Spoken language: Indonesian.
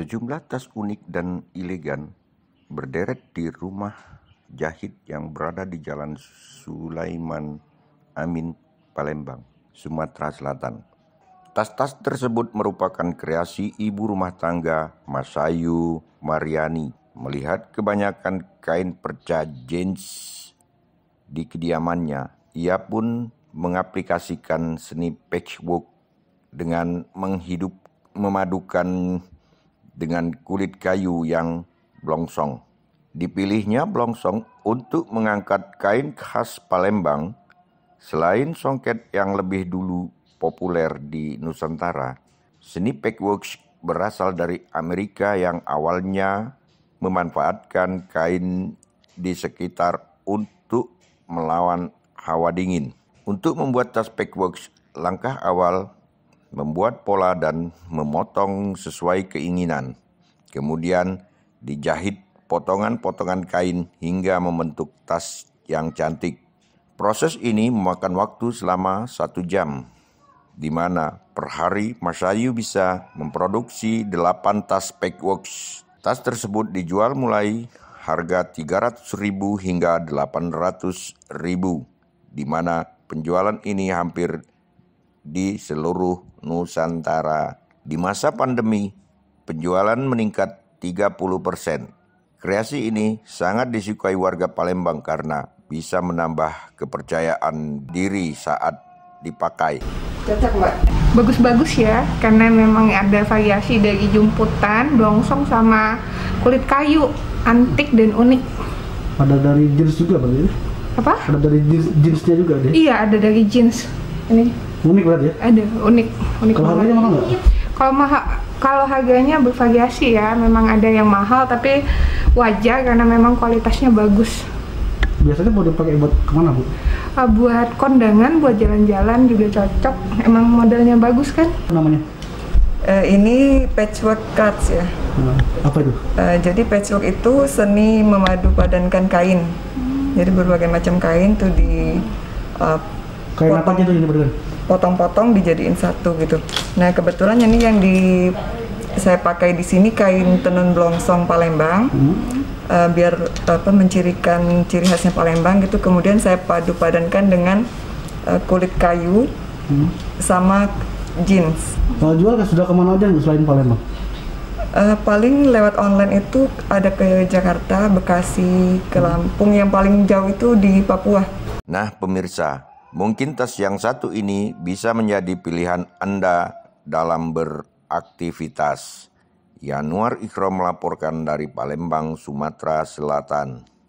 Sejumlah tas unik dan elegan berderet di rumah jahit yang berada di Jalan Sulaiman Amin, Palembang, Sumatera Selatan. Tas-tas tersebut merupakan kreasi ibu rumah tangga Masayu Mariani. Melihat kebanyakan kain perca jeans di kediamannya, ia pun mengaplikasikan seni patchwork dengan menghidup memadukan dengan kulit kayu yang blongsong. Dipilihnya blongsong untuk mengangkat kain khas Palembang selain songket yang lebih dulu populer di Nusantara. Seni patchwork berasal dari Amerika yang awalnya memanfaatkan kain di sekitar untuk melawan hawa dingin. Untuk membuat tas patchwork, langkah awal membuat pola dan memotong sesuai keinginan. Kemudian dijahit potongan-potongan kain hingga membentuk tas yang cantik. Proses ini memakan waktu selama satu jam, di mana per hari Masayu bisa memproduksi delapan tas packworks. Tas tersebut dijual mulai harga 300.000 hingga 800.000, di mana penjualan ini hampir di seluruh Nusantara. Di masa pandemi, penjualan meningkat 30 persen. Kreasi ini sangat disukai warga Palembang karena bisa menambah kepercayaan diri saat dipakai. Cocok mbak. Bagus-bagus ya, karena memang ada variasi dari jumputan, blongsong sama kulit kayu, antik dan unik. Ada dari jeans juga Pak. Ya? Apa? Ada dari jeansnya juga deh? Iya, ada dari jeans. Ini unik berarti ya ada unik unik kalau harganya mahal nggak kalau mahal kalau harganya bervariasi ya memang ada yang mahal tapi wajar karena memang kualitasnya bagus biasanya mau dipakai buat kemana bu? Ah, buat kondangan, buat jalan-jalan juga cocok. Emang modelnya bagus kan? Namanya? Uh, ini patchwork cuts ya. Hmm. apa itu? Uh, jadi patchwork itu seni memadu padankan kain. Hmm. Jadi berbagai macam kain tuh di uh, kain apa aja tuh ini potong-potong dijadiin satu gitu. Nah kebetulan ini yang di saya pakai di sini kain tenun blongsong Palembang. Hmm. Uh, biar apa mencirikan ciri khasnya Palembang gitu kemudian saya padu padankan dengan uh, kulit kayu hmm. sama jeans kalau jual sudah kemana aja selain Palembang Uh, paling lewat online itu ada ke Jakarta, Bekasi, ke hmm. Lampung. Yang paling jauh itu di Papua. Nah, pemirsa, Mungkin tes yang satu ini bisa menjadi pilihan Anda dalam beraktivitas. Yanuar Ikrom melaporkan dari Palembang, Sumatera Selatan.